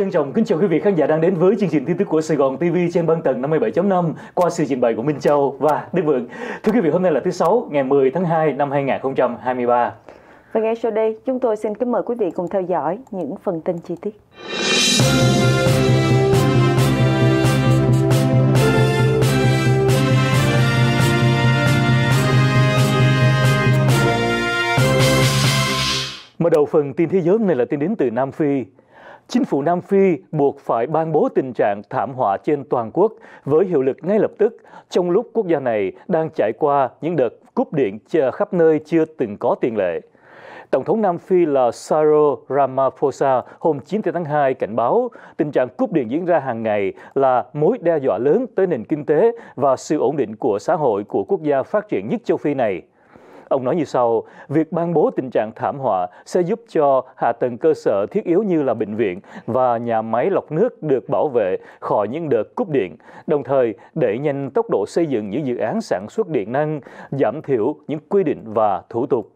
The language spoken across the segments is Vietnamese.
Trân trọng kính chào quý vị khán giả đang đến với chương trình tin tức của Sài Gòn TV trên băng tầng 57.5 qua sự trình bày của Minh Châu và Đức Vượng. Thưa quý vị, hôm nay là thứ Sáu, ngày 10 tháng 2 năm 2023. Và ngay sau đây, chúng tôi xin kính mời quý vị cùng theo dõi những phần tin chi tiết. Mở đầu phần tin thế giới này là tin đến từ Nam Phi. Chính phủ Nam Phi buộc phải ban bố tình trạng thảm họa trên toàn quốc với hiệu lực ngay lập tức trong lúc quốc gia này đang trải qua những đợt cúp điện chờ khắp nơi chưa từng có tiền lệ. Tổng thống Nam Phi là Cyril Ramaphosa hôm 9 tháng 2 cảnh báo tình trạng cúp điện diễn ra hàng ngày là mối đe dọa lớn tới nền kinh tế và sự ổn định của xã hội của quốc gia phát triển nhất châu Phi này. Ông nói như sau, việc ban bố tình trạng thảm họa sẽ giúp cho hạ tầng cơ sở thiết yếu như là bệnh viện và nhà máy lọc nước được bảo vệ khỏi những đợt cúp điện, đồng thời đẩy nhanh tốc độ xây dựng những dự án sản xuất điện năng, giảm thiểu những quy định và thủ tục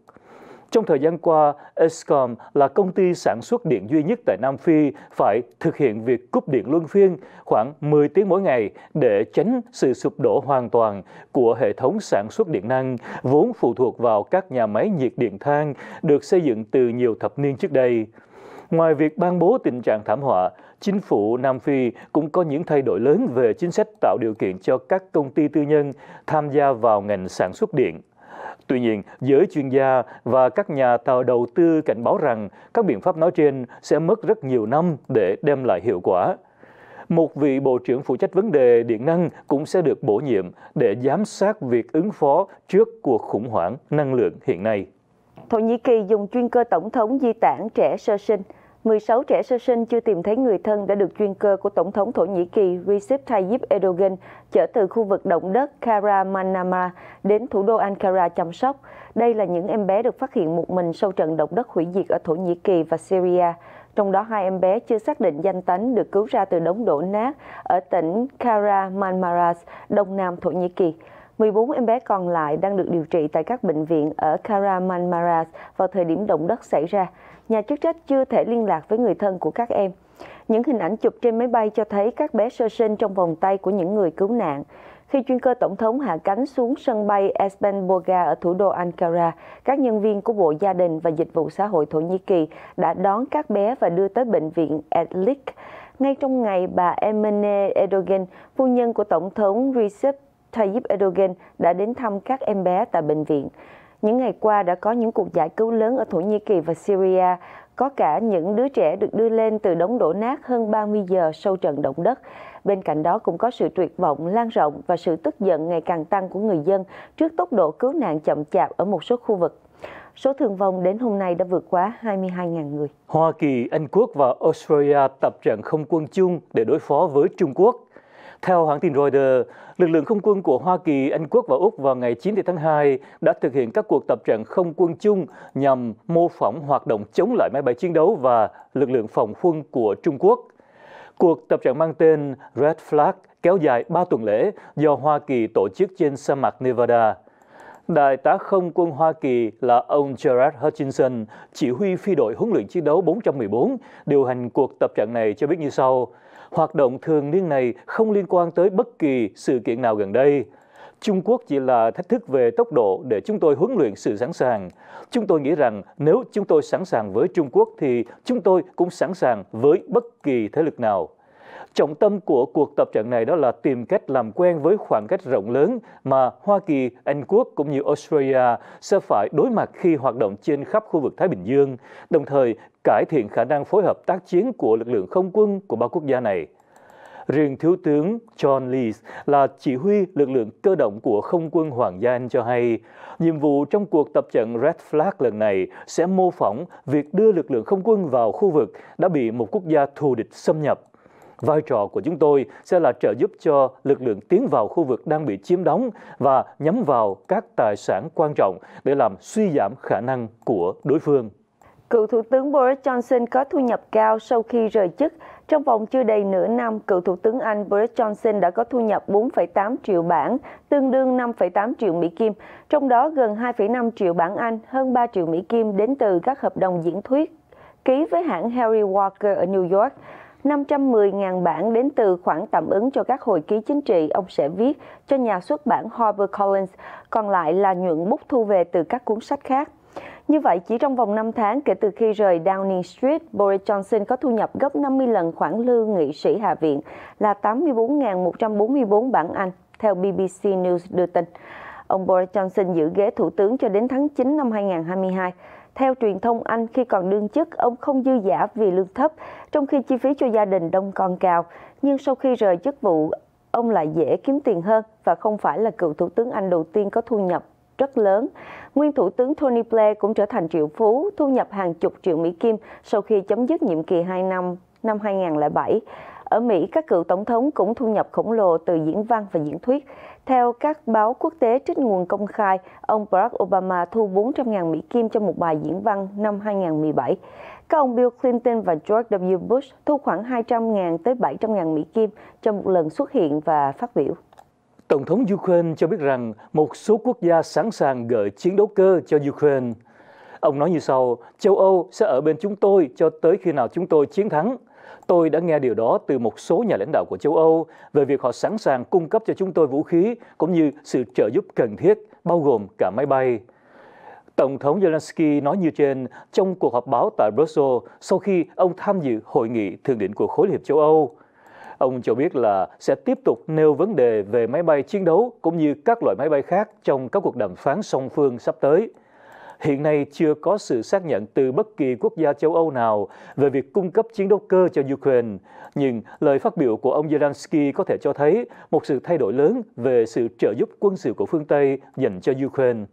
trong thời gian qua, Escom là công ty sản xuất điện duy nhất tại Nam Phi phải thực hiện việc cúp điện luân phiên khoảng 10 tiếng mỗi ngày để tránh sự sụp đổ hoàn toàn của hệ thống sản xuất điện năng vốn phụ thuộc vào các nhà máy nhiệt điện than được xây dựng từ nhiều thập niên trước đây. Ngoài việc ban bố tình trạng thảm họa, chính phủ Nam Phi cũng có những thay đổi lớn về chính sách tạo điều kiện cho các công ty tư nhân tham gia vào ngành sản xuất điện. Tuy nhiên, giới chuyên gia và các nhà tàu đầu tư cảnh báo rằng các biện pháp nói trên sẽ mất rất nhiều năm để đem lại hiệu quả. Một vị Bộ trưởng phụ trách vấn đề điện năng cũng sẽ được bổ nhiệm để giám sát việc ứng phó trước cuộc khủng hoảng năng lượng hiện nay. Thổ Nhĩ Kỳ dùng chuyên cơ tổng thống di tản trẻ sơ sinh – 16 trẻ sơ sinh chưa tìm thấy người thân đã được chuyên cơ của Tổng thống Thổ Nhĩ Kỳ Recep Tayyip Erdogan chở từ khu vực động đất Karamanama đến thủ đô Ankara chăm sóc. Đây là những em bé được phát hiện một mình sau trận động đất hủy diệt ở Thổ Nhĩ Kỳ và Syria. Trong đó hai em bé chưa xác định danh tánh được cứu ra từ đống đổ nát ở tỉnh Karamanmaras, đông nam Thổ Nhĩ Kỳ. 14 em bé còn lại đang được điều trị tại các bệnh viện ở Karamanmaras vào thời điểm động đất xảy ra nhà chức trách chưa thể liên lạc với người thân của các em. Những hình ảnh chụp trên máy bay cho thấy các bé sơ sinh trong vòng tay của những người cứu nạn. Khi chuyên cơ tổng thống hạ cánh xuống sân bay Espenboga ở thủ đô Ankara, các nhân viên của Bộ Gia đình và Dịch vụ xã hội Thổ Nhĩ Kỳ đã đón các bé và đưa tới bệnh viện Edlik. Ngay trong ngày, bà Emine Erdogan, phu nhân của Tổng thống Recep Tayyip Erdogan đã đến thăm các em bé tại bệnh viện. Những ngày qua đã có những cuộc giải cứu lớn ở Thổ Nhĩ Kỳ và Syria, có cả những đứa trẻ được đưa lên từ đống đổ nát hơn 30 giờ sau trận động đất. Bên cạnh đó cũng có sự tuyệt vọng lan rộng và sự tức giận ngày càng tăng của người dân trước tốc độ cứu nạn chậm chạp ở một số khu vực. Số thương vong đến hôm nay đã vượt quá 22.000 người. Hoa Kỳ, Anh Quốc và Australia tập trận không quân chung để đối phó với Trung Quốc. Theo hãng tin Reuters, lực lượng không quân của Hoa Kỳ, Anh Quốc và Úc vào ngày 9 tháng 2 đã thực hiện các cuộc tập trận không quân chung nhằm mô phỏng hoạt động chống lại máy bay chiến đấu và lực lượng phòng quân của Trung Quốc. Cuộc tập trận mang tên Red Flag kéo dài 3 tuần lễ do Hoa Kỳ tổ chức trên sa mạc Nevada. Đại tá không quân Hoa Kỳ là ông Gerard Hutchinson, chỉ huy phi đội huấn luyện chiến đấu 414, điều hành cuộc tập trận này cho biết như sau – hoạt động thường niên này không liên quan tới bất kỳ sự kiện nào gần đây. Trung Quốc chỉ là thách thức về tốc độ để chúng tôi huấn luyện sự sẵn sàng. Chúng tôi nghĩ rằng nếu chúng tôi sẵn sàng với Trung Quốc thì chúng tôi cũng sẵn sàng với bất kỳ thế lực nào. Trọng tâm của cuộc tập trận này đó là tìm cách làm quen với khoảng cách rộng lớn mà Hoa Kỳ, Anh Quốc cũng như Australia sẽ phải đối mặt khi hoạt động trên khắp khu vực Thái Bình Dương, đồng thời cải thiện khả năng phối hợp tác chiến của lực lượng không quân của ba quốc gia này. Riêng Thiếu tướng John Lee là chỉ huy lực lượng cơ động của không quân Hoàng gia Anh cho hay, nhiệm vụ trong cuộc tập trận Red Flag lần này sẽ mô phỏng việc đưa lực lượng không quân vào khu vực đã bị một quốc gia thù địch xâm nhập. Vai trò của chúng tôi sẽ là trợ giúp cho lực lượng tiến vào khu vực đang bị chiếm đóng và nhắm vào các tài sản quan trọng để làm suy giảm khả năng của đối phương. Cựu Thủ tướng Boris Johnson có thu nhập cao sau khi rời chức. Trong vòng chưa đầy nửa năm, cựu Thủ tướng Anh Boris Johnson đã có thu nhập 4,8 triệu bảng, tương đương 5,8 triệu Mỹ Kim. Trong đó gần 2,5 triệu bảng Anh, hơn 3 triệu Mỹ Kim đến từ các hợp đồng diễn thuyết ký với hãng Harry Walker ở New York. 510.000 bảng đến từ khoản tạm ứng cho các hồi ký chính trị ông sẽ viết cho nhà xuất bản HarperCollins, còn lại là nhuận bút thu về từ các cuốn sách khác. Như vậy, chỉ trong vòng 5 tháng kể từ khi rời Downing Street, Boris Johnson có thu nhập gấp 50 lần khoản lương nghị sĩ Hạ viện là 84.144 bảng Anh, theo BBC News đưa tin. Ông Boris Johnson giữ ghế thủ tướng cho đến tháng 9 năm 2022. Theo truyền thông Anh, khi còn đương chức, ông không dư giả vì lương thấp, trong khi chi phí cho gia đình đông con cao. Nhưng sau khi rời chức vụ, ông lại dễ kiếm tiền hơn và không phải là cựu thủ tướng Anh đầu tiên có thu nhập rất lớn. Nguyên Thủ tướng Tony Blair cũng trở thành triệu phú, thu nhập hàng chục triệu Mỹ Kim sau khi chấm dứt nhiệm kỳ 2 năm năm 2007. Ở Mỹ, các cựu tổng thống cũng thu nhập khổng lồ từ diễn văn và diễn thuyết. Theo các báo quốc tế trích nguồn công khai, ông Barack Obama thu 400.000 Mỹ Kim cho một bài diễn văn năm 2017. Các ông Bill Clinton và George W. Bush thu khoảng 200.000 tới 700.000 Mỹ Kim cho một lần xuất hiện và phát biểu. Tổng thống Ukraine cho biết rằng một số quốc gia sẵn sàng gửi chiến đấu cơ cho Ukraine. Ông nói như sau, châu Âu sẽ ở bên chúng tôi cho tới khi nào chúng tôi chiến thắng. Tôi đã nghe điều đó từ một số nhà lãnh đạo của châu Âu về việc họ sẵn sàng cung cấp cho chúng tôi vũ khí cũng như sự trợ giúp cần thiết, bao gồm cả máy bay. Tổng thống Zelensky nói như trên trong cuộc họp báo tại Brussels sau khi ông tham dự hội nghị thượng đỉnh của khối Hiệp châu Âu. Ông cho biết là sẽ tiếp tục nêu vấn đề về máy bay chiến đấu cũng như các loại máy bay khác trong các cuộc đàm phán song phương sắp tới. Hiện nay chưa có sự xác nhận từ bất kỳ quốc gia châu Âu nào về việc cung cấp chiến đấu cơ cho Ukraine, nhưng lời phát biểu của ông Zelensky có thể cho thấy một sự thay đổi lớn về sự trợ giúp quân sự của phương Tây dành cho Ukraine.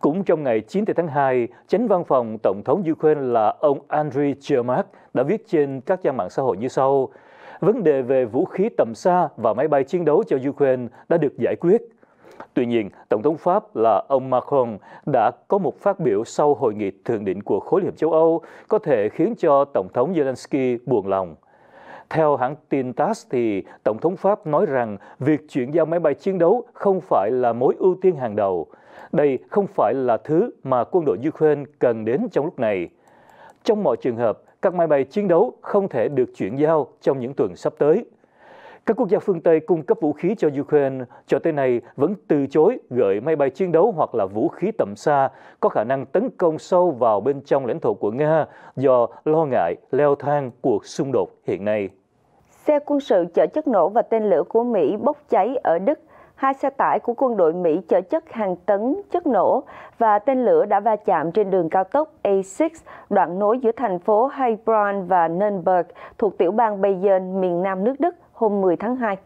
Cũng trong ngày 9 tháng 2, chánh văn phòng Tổng thống Ukraine là ông Andriy Chermak đã viết trên các trang mạng xã hội như sau – vấn đề về vũ khí tầm xa và máy bay chiến đấu cho Ukraine đã được giải quyết. Tuy nhiên, Tổng thống Pháp là ông Macron đã có một phát biểu sau hội nghị thượng đỉnh của khối Liên châu Âu có thể khiến cho Tổng thống Zelensky buồn lòng. Theo hãng tin TASS thì Tổng thống Pháp nói rằng việc chuyển giao máy bay chiến đấu không phải là mối ưu tiên hàng đầu. Đây không phải là thứ mà quân đội Ukraine cần đến trong lúc này. Trong mọi trường hợp, các máy bay chiến đấu không thể được chuyển giao trong những tuần sắp tới. Các quốc gia phương Tây cung cấp vũ khí cho Ukraine cho tới nay vẫn từ chối gửi máy bay chiến đấu hoặc là vũ khí tầm xa có khả năng tấn công sâu vào bên trong lãnh thổ của Nga do lo ngại leo thang cuộc xung đột hiện nay. Xe quân sự chở chất nổ và tên lửa của Mỹ bốc cháy ở Đức hai xe tải của quân đội Mỹ chở chất hàng tấn chất nổ và tên lửa đã va chạm trên đường cao tốc A6 đoạn nối giữa thành phố Heilbronn và Nürnberg thuộc tiểu bang Bayern miền nam nước Đức hôm 10 tháng 2.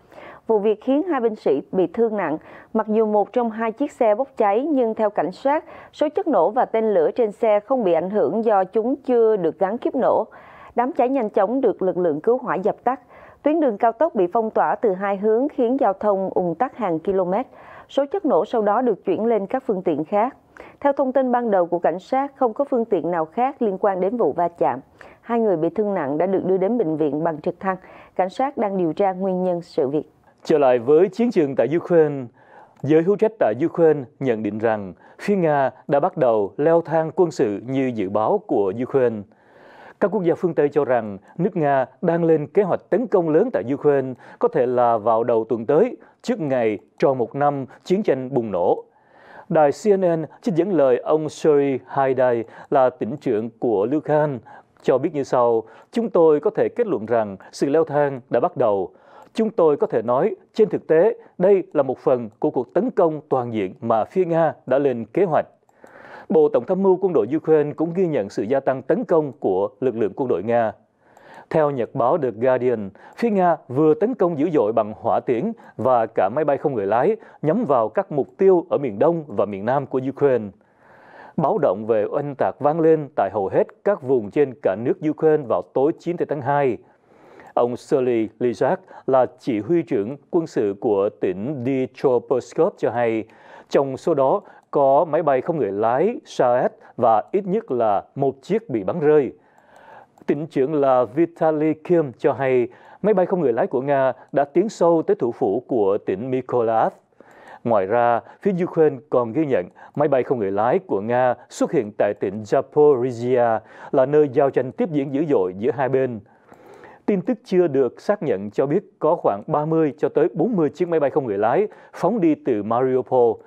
Vụ việc khiến hai binh sĩ bị thương nặng. Mặc dù một trong hai chiếc xe bốc cháy, nhưng theo cảnh sát, số chất nổ và tên lửa trên xe không bị ảnh hưởng do chúng chưa được gắn kiếp nổ. Đám cháy nhanh chóng được lực lượng cứu hỏa dập tắt. Tuyến đường cao tốc bị phong tỏa từ hai hướng khiến giao thông ùn tắc hàng km. Số chất nổ sau đó được chuyển lên các phương tiện khác. Theo thông tin ban đầu của cảnh sát, không có phương tiện nào khác liên quan đến vụ va chạm. Hai người bị thương nặng đã được đưa đến bệnh viện bằng trực thăng. Cảnh sát đang điều tra nguyên nhân sự việc. Trở lại với chiến trường tại Ukraine, giới hữu trách tại Ukraine nhận định rằng phía Nga đã bắt đầu leo thang quân sự như dự báo của Ukraine. Các quốc gia phương Tây cho rằng nước Nga đang lên kế hoạch tấn công lớn tại Ukraine có thể là vào đầu tuần tới, trước ngày tròn một năm chiến tranh bùng nổ. Đài CNN trích dẫn lời ông Sherry Haidai là tỉnh trưởng của Lugan cho biết như sau, chúng tôi có thể kết luận rằng sự leo thang đã bắt đầu. Chúng tôi có thể nói, trên thực tế, đây là một phần của cuộc tấn công toàn diện mà phía Nga đã lên kế hoạch. Bộ Tổng tham mưu quân đội Ukraine cũng ghi nhận sự gia tăng tấn công của lực lượng quân đội Nga. Theo nhật báo The Guardian, phía Nga vừa tấn công dữ dội bằng hỏa tiễn và cả máy bay không người lái nhắm vào các mục tiêu ở miền đông và miền nam của Ukraine. Báo động về oanh tạc vang lên tại hầu hết các vùng trên cả nước Ukraine vào tối 9 tháng 2. Ông Sergei Lysak là chỉ huy trưởng quân sự của tỉnh Dnipropetrovsk cho hay, trong số đó có máy bay không người lái Saad và ít nhất là một chiếc bị bắn rơi. Tỉnh trưởng là Vitaly Kim cho hay máy bay không người lái của Nga đã tiến sâu tới thủ phủ của tỉnh Mykolaiv. Ngoài ra, phía Ukraine còn ghi nhận máy bay không người lái của Nga xuất hiện tại tỉnh Zaporizhia, là nơi giao tranh tiếp diễn dữ dội giữa hai bên. Tin tức chưa được xác nhận cho biết có khoảng 30 cho tới 40 chiếc máy bay không người lái phóng đi từ Mariupol,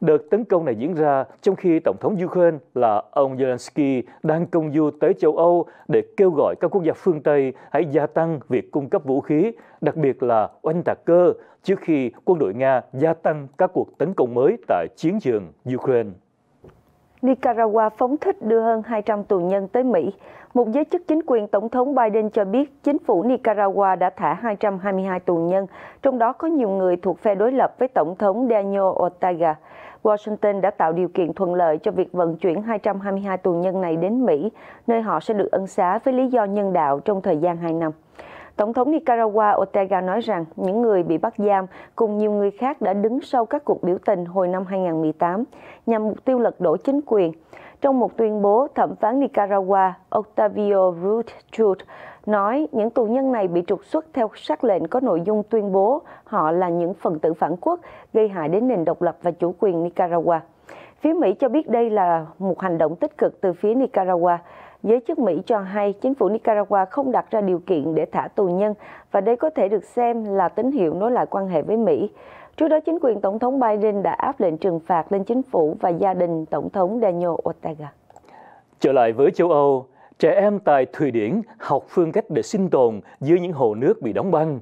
Đợt tấn công này diễn ra trong khi Tổng thống Ukraine là ông Zelensky đang công du tới châu Âu để kêu gọi các quốc gia phương Tây hãy gia tăng việc cung cấp vũ khí, đặc biệt là oanh tạc cơ, trước khi quân đội Nga gia tăng các cuộc tấn công mới tại chiến trường Ukraine. Nicaragua phóng thích đưa hơn 200 tù nhân tới Mỹ. Một giới chức chính quyền Tổng thống Biden cho biết chính phủ Nicaragua đã thả 222 tù nhân, trong đó có nhiều người thuộc phe đối lập với Tổng thống Daniel Ortega. Washington đã tạo điều kiện thuận lợi cho việc vận chuyển 222 tù nhân này đến Mỹ, nơi họ sẽ được ân xá với lý do nhân đạo trong thời gian 2 năm. Tổng thống Nicaragua Ortega nói rằng những người bị bắt giam cùng nhiều người khác đã đứng sau các cuộc biểu tình hồi năm 2018 nhằm mục tiêu lật đổ chính quyền. Trong một tuyên bố, thẩm phán Nicaragua Octavio Rutschut nói những tù nhân này bị trục xuất theo sắc lệnh có nội dung tuyên bố họ là những phần tử phản quốc gây hại đến nền độc lập và chủ quyền Nicaragua. Phía Mỹ cho biết đây là một hành động tích cực từ phía Nicaragua. Giới chức Mỹ cho hay chính phủ Nicaragua không đặt ra điều kiện để thả tù nhân và đây có thể được xem là tín hiệu nối lại quan hệ với Mỹ. Trước đó, chính quyền Tổng thống Biden đã áp lệnh trừng phạt lên chính phủ và gia đình Tổng thống Daniel Ortega. Trở lại với châu Âu, Trẻ em tại Thụy Điển học phương cách để sinh tồn dưới những hồ nước bị đóng băng.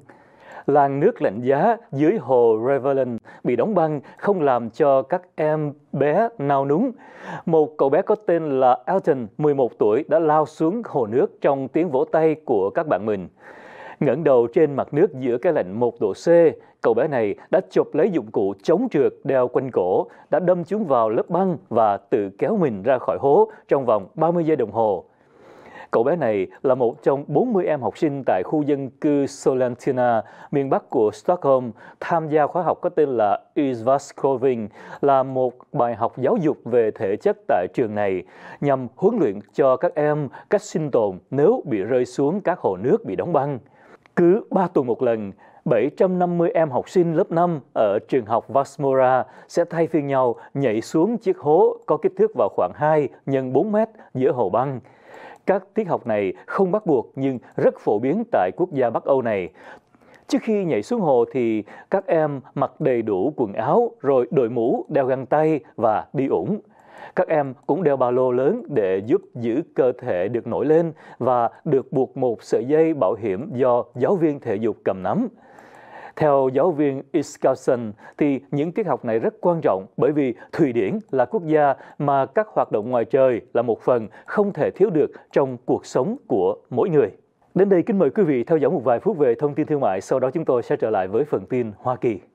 Làng nước lạnh giá dưới hồ Revelen bị đóng băng không làm cho các em bé nào núng. Một cậu bé có tên là Elton, 11 tuổi, đã lao xuống hồ nước trong tiếng vỗ tay của các bạn mình. Ngẩng đầu trên mặt nước giữa cái lạnh 1 độ C, cậu bé này đã chụp lấy dụng cụ chống trượt đeo quanh cổ, đã đâm chúng vào lớp băng và tự kéo mình ra khỏi hố trong vòng 30 giây đồng hồ. Cậu bé này là một trong 40 em học sinh tại khu dân cư Solentina miền Bắc của Stockholm, tham gia khóa học có tên là Isvaskroving, là một bài học giáo dục về thể chất tại trường này, nhằm huấn luyện cho các em cách sinh tồn nếu bị rơi xuống các hồ nước bị đóng băng. Cứ 3 tuần một lần, 750 em học sinh lớp 5 ở trường học Vasmora sẽ thay phiên nhau nhảy xuống chiếc hố có kích thước vào khoảng 2 x 4 mét giữa hồ băng. Các tiết học này không bắt buộc nhưng rất phổ biến tại quốc gia Bắc Âu này. Trước khi nhảy xuống hồ thì các em mặc đầy đủ quần áo, rồi đội mũ, đeo găng tay và đi ủng. Các em cũng đeo ba lô lớn để giúp giữ cơ thể được nổi lên và được buộc một sợi dây bảo hiểm do giáo viên thể dục cầm nắm. Theo giáo viên Iskausen thì những tiết học này rất quan trọng bởi vì Thụy Điển là quốc gia mà các hoạt động ngoài trời là một phần không thể thiếu được trong cuộc sống của mỗi người. Đến đây kính mời quý vị theo dõi một vài phút về thông tin thương mại, sau đó chúng tôi sẽ trở lại với phần tin Hoa Kỳ.